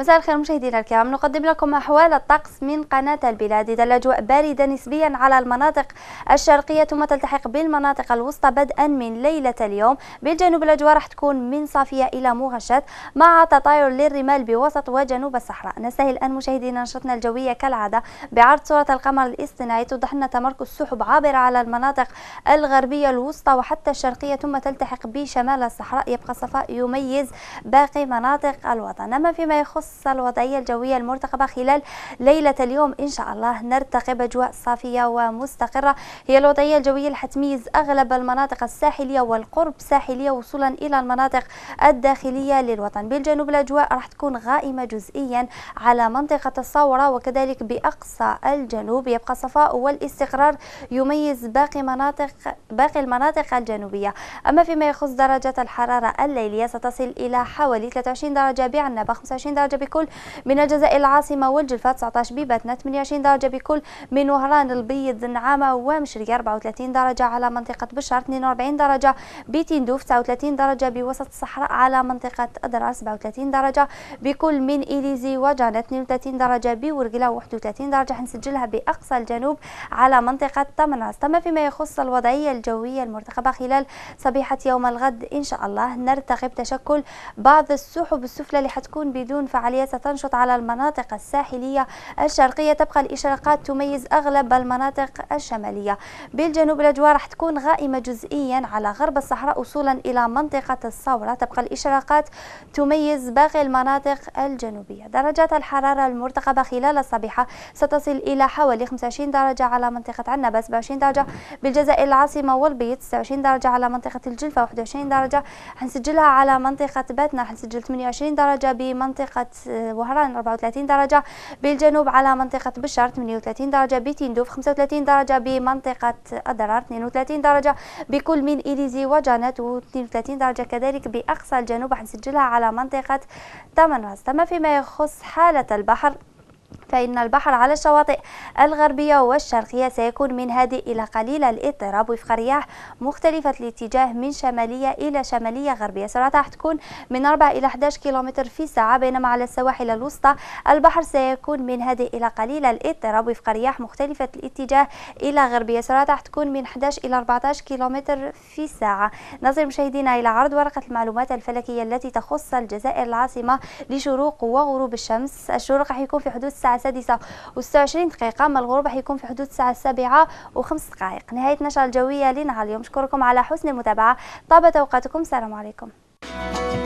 مساء الخير مشاهدينا الكرام نقدم لكم أحوال الطقس من قناة البلاد إذا الأجواء باردة نسبيا على المناطق الشرقية ثم تلتحق بالمناطق الوسطى بدءا من ليلة اليوم بالجنوب الأجواء راح تكون من صافية إلى مغشاة مع تطاير للرمال بوسط وجنوب الصحراء نستهل الآن مشاهدينا نشرتنا الجوية كالعادة بعرض صورة القمر الاصطناعي توضح لنا تمركز سحب عابره على المناطق الغربية الوسطى وحتى الشرقية ثم تلتحق بشمال الصحراء يبقى صفاء يميز باقي مناطق الوطن أما فيما يخص خاصة الوضعية الجوية المرتقبة خلال ليلة اليوم إن شاء الله نرتقب أجواء صافية ومستقرة هي الوضعية الجوية حتميز أغلب المناطق الساحلية والقرب ساحلية وصولا إلى المناطق الداخلية للوطن بالجنوب الأجواء راح تكون غائمة جزئيا على منطقة الصورة وكذلك بأقصى الجنوب يبقى صفاء والاستقرار يميز باقي مناطق باقي المناطق الجنوبية أما فيما يخص درجة الحرارة الليلية ستصل إلى حوالي 23 درجة بعنبة 25 درجة درجة بكل من الجزائر العاصمة والجلفة 19 بباتنا 28 درجة بكل من وهران البيض نعامة ومشرق 34 درجة على منطقة بشار 42 درجة بتندوف 39 درجة بوسط الصحراء على منطقة أدرار 37 درجة بكل من إليزي وجانا 32 درجة بورقلة 31 درجة حنسجلها بأقصى الجنوب على منطقة تمناس تم فيما يخص الوضعية الجوية المرتقبة خلال صبيحة يوم الغد إن شاء الله نرتقب تشكل بعض السحب السفلى اللي حتكون بدون فعل الفعالية ستنشط على المناطق الساحلية الشرقية تبقى الإشراقات تميز أغلب المناطق الشمالية بالجنوب الأجواء راح تكون غائمة جزئيا على غرب الصحراء وصولا إلى منطقة الصورة تبقى الإشراقات تميز باقي المناطق الجنوبية درجات الحرارة المرتقبة خلال الصبيحة ستصل إلى حوالي 25 درجة على منطقة عنبة 27 درجة بالجزائر العاصمة والبيض 26 درجة على منطقة الجلفة 21 درجة حنسجلها على منطقة باتنا حنسجل 28 درجة بمنطقة آه، وهران 34 درجة بالجنوب على منطقة بشار 38 درجة بتندوف 35 درجة بمنطقة الضرار 32 درجة بكل من إليزي وجانات 32 درجة كذلك بأقصى الجنوب حنسجلها على منطقة تمنرس أما فيما يخص حالة البحر فإن البحر على الشواطئ الغربية والشرقية سيكون من هادئ إلى قليل الاضطراب وفق رياح مختلفة الاتجاه من شمالية إلى شمالية غربية سرعتها تكون من 4 إلى 11 كيلومتر في الساعة بينما على السواحل الوسطى البحر سيكون من هادئ إلى قليل الاضطراب وفق رياح مختلفة الاتجاه إلى غربية سرعتها تكون من 11 إلى 14 كيلومتر في الساعة نظر مشاهدينا إلى عرض ورقة المعلومات الفلكية التي تخص الجزائر العاصمة لشروق وغروب الشمس الشروق راح يكون في حدود الساعة السادسة وستة وعشرين دقيقة أما الغروب راح يكون في حدود الساعة السابعة وخمس دقائق نهاية نشرة الجوية لنا اليوم شكركم على حسن المتابعة طابت أوقاتكم السلام عليكم you